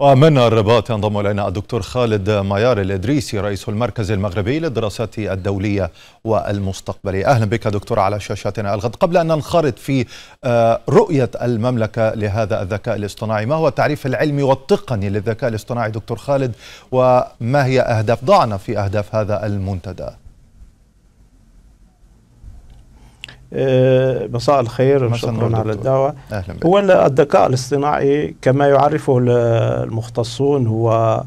ومن الرباط ينضم الينا الدكتور خالد ميار الادريسي رئيس المركز المغربي للدراسات الدوليه والمستقبليه اهلا بك دكتور على شاشتنا الغد قبل ان ننخرط في آه، رؤيه المملكه لهذا الذكاء الاصطناعي ما هو التعريف العلمي والتقني للذكاء الاصطناعي دكتور خالد وما هي اهداف ضعنا في اهداف هذا المنتدى آه، مساء الخير شكرا على الدعوة هو الذكاء الاصطناعي كما يعرفه المختصون هو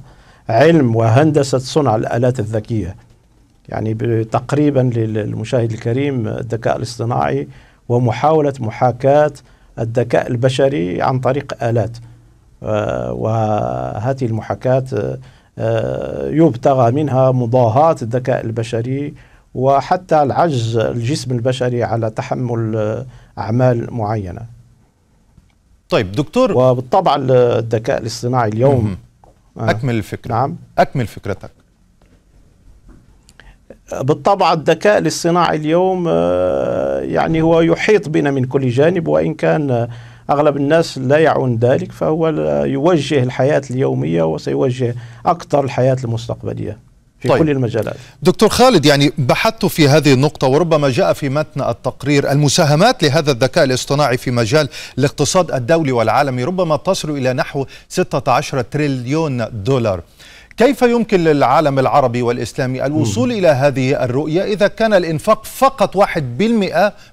علم وهندسة صنع الآلات الذكية يعني تقريبا للمشاهد الكريم الذكاء الاصطناعي ومحاولة محاكاة الذكاء البشري عن طريق آلات آه، وهذه المحاكاة آه، يبتغى منها مضاهاة الذكاء البشري وحتى العجز الجسم البشري على تحمل أعمال معينة طيب دكتور وبالطبع الذكاء الاصطناعي اليوم آه. أكمل الفكرة نعم أكمل فكرتك بالطبع الذكاء الاصطناعي اليوم آه، يعني هو يحيط بنا من كل جانب وإن كان أغلب الناس لا يعون ذلك فهو يوجه الحياة اليومية وسيوجه أكثر الحياة المستقبلية في طيب. كل المجالات دكتور خالد يعني بحثت في هذه النقطة وربما جاء في متن التقرير المساهمات لهذا الذكاء الاصطناعي في مجال الاقتصاد الدولي والعالمي ربما تصل إلى نحو 16 تريليون دولار كيف يمكن للعالم العربي والإسلامي الوصول م. إلى هذه الرؤية إذا كان الإنفاق فقط 1%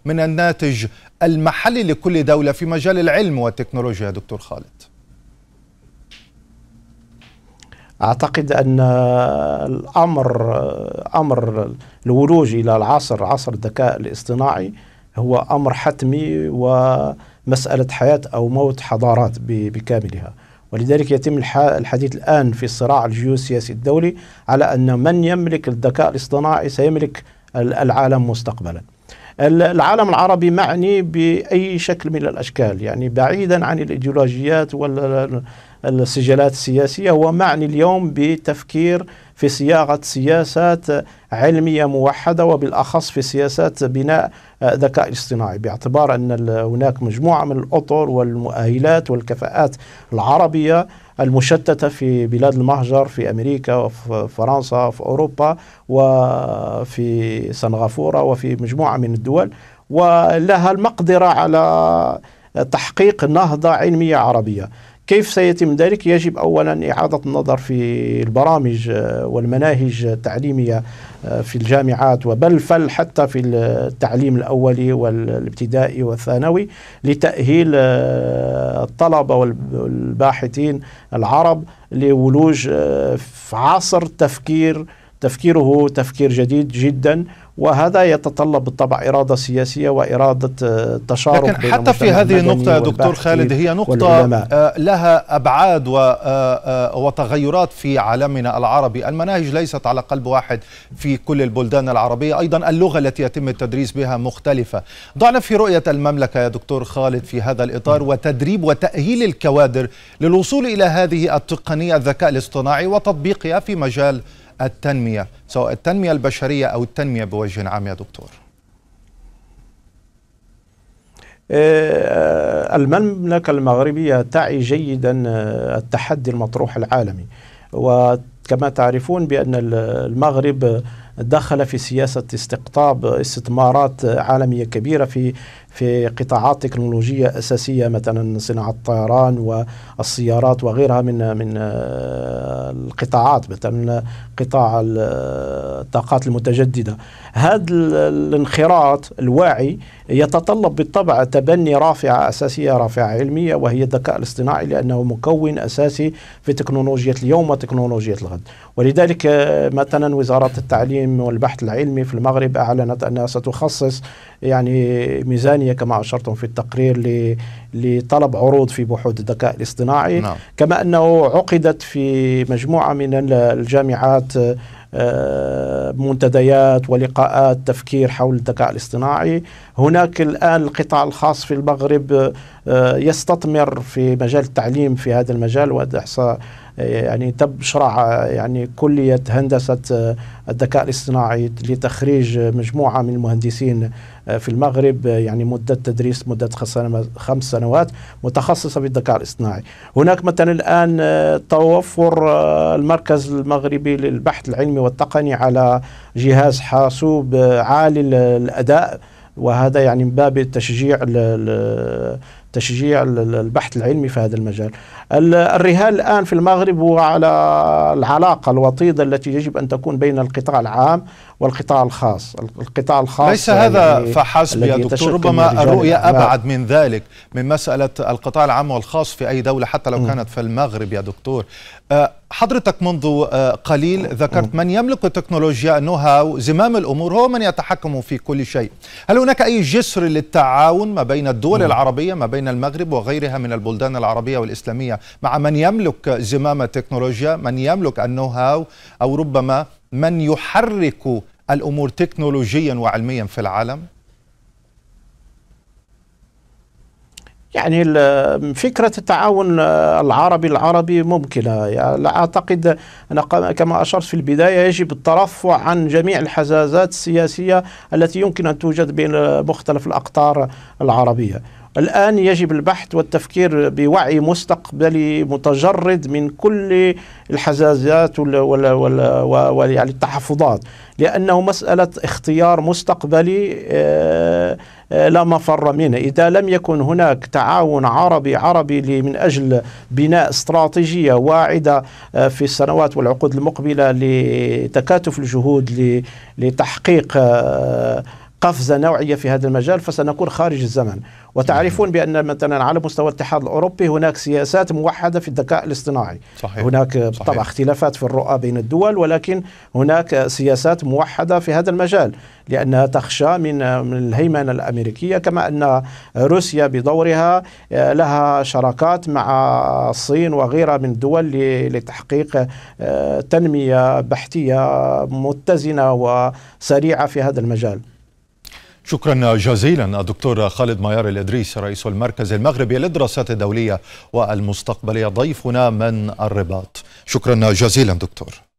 من الناتج المحلي لكل دولة في مجال العلم والتكنولوجيا دكتور خالد اعتقد ان الامر امر الولوج الى العصر عصر الذكاء الاصطناعي هو امر حتمي ومساله حياه او موت حضارات بكاملها ولذلك يتم الحديث الان في الصراع الجيوسياسي الدولي على ان من يملك الذكاء الاصطناعي سيملك العالم مستقبلا. العالم العربي معني باي شكل من الاشكال يعني بعيدا عن الايديولوجيات ولا السجلات السياسية هو معني اليوم بتفكير في صياغة سياسات علمية موحدة وبالأخص في سياسات بناء ذكاء اصطناعي باعتبار أن هناك مجموعة من الأطر والمؤهلات والكفاءات العربية المشتتة في بلاد المهجر في أمريكا وفي فرنسا وفي أوروبا وفي سنغافورة وفي مجموعة من الدول ولها المقدرة على تحقيق نهضة علمية عربية كيف سيتم ذلك؟ يجب اولا اعاده النظر في البرامج آه، والمناهج التعليميه آه، في الجامعات وبل فل حتى في التعليم الاولي والابتدائي والثانوي لتاهيل آه، الطلبه والباحثين العرب لولوج في عصر تفكير تفكيره تفكير جديد جدا وهذا يتطلب بالطبع إرادة سياسية وإرادة آه، تشارك لكن حتى في هذه النقطة يا دكتور خالد هي نقطة آه، لها أبعاد آه، وتغيرات في عالمنا العربي المناهج ليست على قلب واحد في كل البلدان العربية أيضا اللغة التي يتم التدريس بها مختلفة ضعنا في رؤية المملكة يا دكتور خالد في هذا الإطار وتدريب وتأهيل الكوادر للوصول إلى هذه التقنية الذكاء الاصطناعي وتطبيقها في مجال التنمية سواء التنمية البشرية أو التنمية بوجه عام يا دكتور آه، المملكة المغربية تعي جيدا آه، التحدي المطروح العالمي وكما تعرفون بأن المغرب دخل في سياسة استقطاب استثمارات عالمية كبيرة في في قطاعات تكنولوجية أساسية مثلا صناعة الطيران والسيارات وغيرها من من آه، القطاعات مثلا قطاع الطاقات المتجددة هذا الانخراط الواعي يتطلب بالطبع تبني رافعة أساسية رافعة علمية وهي الذكاء الاصطناعي لأنه مكون أساسي في تكنولوجيا اليوم وتكنولوجيا الغد ولذلك آه، مثلا وزارة التعليم والبحث العلمي في المغرب أعلنت أنها ستخصص يعني ميزانية كما أشرتم في التقرير لطلب عروض في بحوث الذكاء الاصطناعي نعم. كما أنه عقدت في مجموعة من الجامعات آه، آه، منتديات ولقاءات تفكير حول الذكاء الاصطناعي هناك الآن القطاع الخاص في المغرب آه، يستثمر في مجال التعليم في هذا المجال وهذا يعني تم شرع يعني كلية هندسة آه، الذكاء الاصطناعي لتخريج مجموعة من المهندسين آه، في المغرب آه، يعني مدة تدريس مدة خمس سنوات متخصصة بالذكاء الاصطناعي هناك مثلا الآن توفر المركز المغربي للبحث العلمي والتقني على جهاز حاسوب عالي الأداء وهذا يعني من باب تشجيع تشجيع البحث العلمي في هذا المجال الرهان الآن في المغرب هو على العلاقة الوطيدة التي يجب أن تكون بين القطاع العام والقطاع الخاص القطاع الخاص ليس يعني هذا فحسب يا دكتور ربما الرؤية أبعد من ذلك من مسألة القطاع العام والخاص في أي دولة حتى لو كانت في المغرب يا دكتور آه، حضرتك منذ آه، قليل ذكرت من يملك التكنولوجيا النهاو زمام الأمور هو من يتحكم في كل شيء هل هناك أي جسر للتعاون ما بين الدول العربية ما بين بين المغرب وغيرها من البلدان العربية والإسلامية مع من يملك زمام التكنولوجيا من يملك النو هاو أو ربما من يحرك الأمور تكنولوجيا وعلميا في العالم يعني فكرة التعاون العربي العربي ممكنة يعني لا أعتقد أنا كما أشرت في البداية يجب الترفع عن جميع الحزازات السياسية التي يمكن أن توجد بين مختلف الأقطار العربية الآن يجب البحث والتفكير بوعي مستقبلي متجرد من كل الحزازات ولا ولا ولا ولا يعني التحفظات لأنه مسألة اختيار مستقبلي آه، آه، لا مفر منه إذا لم يكن هناك تعاون عربي عربي من أجل بناء استراتيجية واعدة آه، في السنوات والعقود المقبلة لتكاتف الجهود لتحقيق قفزة نوعية في هذا المجال فسنكون خارج الزمن وتعرفون بأن مثلا على مستوى الاتحاد الأوروبي هناك سياسات موحدة في الذكاء الاصطناعي صحيح. هناك صحيح. طبعا اختلافات في الرؤى بين الدول ولكن هناك سياسات موحدة في هذا المجال لأنها تخشى من من الهيمنة الأمريكية كما أن روسيا بدورها آه، لها شراكات مع الصين وغيرها من الدول لتحقيق آه، تنمية بحثية متزنة وسريعة في هذا المجال شكرا جزيلا الدكتور خالد ميار الإدريس رئيس المركز المغربي للدراسات الدولية والمستقبلية ضيفنا من الرباط شكرا جزيلا دكتور